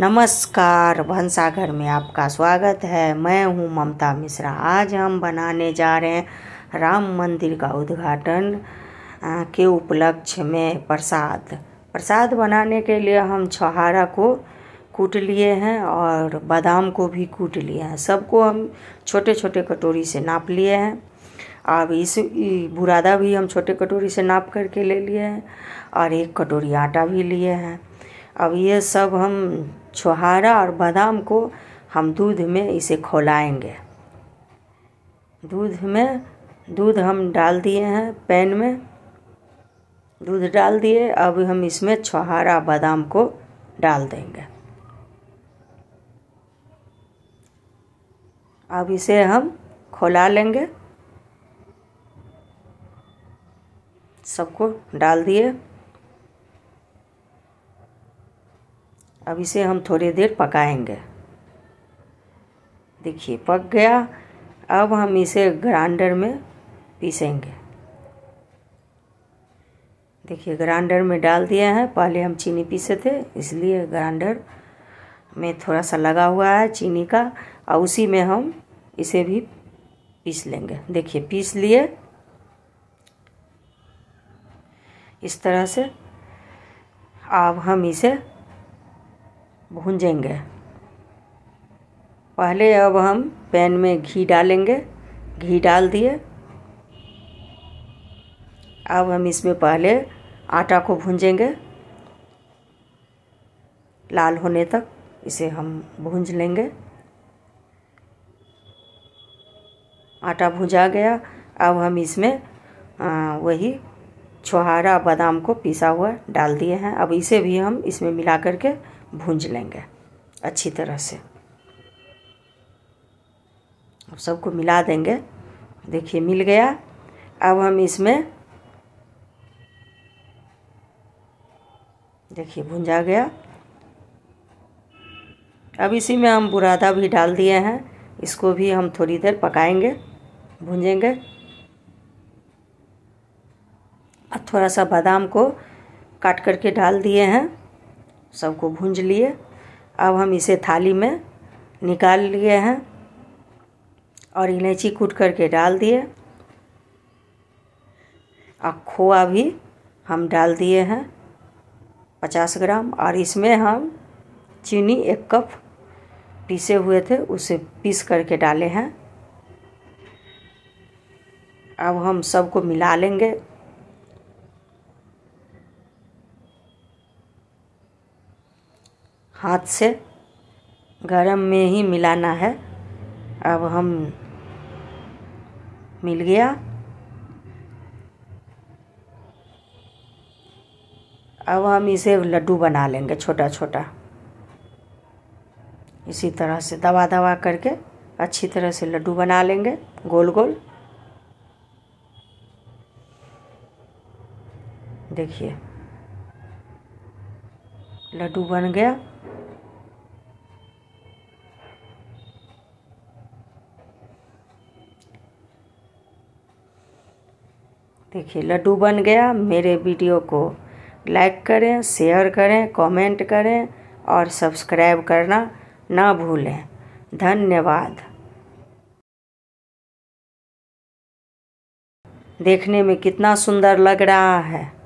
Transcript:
नमस्कार भंसाघर में आपका स्वागत है मैं हूं ममता मिश्रा आज हम बनाने जा रहे हैं राम मंदिर का उद्घाटन के उपलक्ष्य में प्रसाद प्रसाद बनाने के लिए हम छुहारा को कूट लिए हैं और बादाम को भी कूट लिए हैं सबको हम छोटे छोटे कटोरी से नाप लिए हैं अब इस बुरादा भी हम छोटे कटोरी से नाप करके ले लिए हैं और एक कटोरी आटा भी लिए हैं अब ये सब हम छुहारा और बादाम को हम दूध में इसे खोलाएंगे दूध में दूध हम डाल दिए हैं पैन में दूध डाल दिए अब हम इसमें छुहारा बादाम को डाल देंगे अब इसे हम खोला लेंगे सबको डाल दिए अब इसे हम थोड़ी देर पकाएंगे देखिए पक गया अब हम इसे ग्राइंडर में पीसेंगे देखिए ग्राइंडर में डाल दिया है पहले हम चीनी पीसे थे इसलिए ग्राइंडर में थोड़ा सा लगा हुआ है चीनी का और उसी में हम इसे भी पीस लेंगे देखिए पीस लिए इस तरह से अब हम इसे भूंजेंगे पहले अब हम पैन में घी डालेंगे घी डाल दिए अब हम इसमें पहले आटा को भूंजेंगे लाल होने तक इसे हम भूंज लेंगे आटा भुजा गया अब हम इसमें आ, वही छोहारा बादाम को पिसा हुआ डाल दिए हैं अब इसे भी हम इसमें मिला करके भूंज लेंगे अच्छी तरह से अब सबको मिला देंगे देखिए मिल गया अब हम इसमें देखिए भुंजा गया अब इसी में हम बुरादा भी डाल दिए हैं इसको भी हम थोड़ी देर पकाएंगे भूंजेंगे और थोड़ा सा बादाम को काट करके डाल दिए हैं सबको भूंज लिए अब हम इसे थाली में निकाल लिए हैं और इलायची कूट करके डाल दिए और खोआ भी हम डाल दिए हैं पचास ग्राम और इसमें हम चीनी एक कप पीसे हुए थे उसे पीस करके डाले हैं अब हम सबको मिला लेंगे हाथ से गरम में ही मिलाना है अब हम मिल गया अब हम इसे लड्डू बना लेंगे छोटा छोटा इसी तरह से दबा दबा करके अच्छी तरह से लड्डू बना लेंगे गोल गोल देखिए लड्डू बन गया देखिए लड्डू बन गया मेरे वीडियो को लाइक करें शेयर करें कमेंट करें और सब्सक्राइब करना ना भूलें धन्यवाद देखने में कितना सुंदर लग रहा है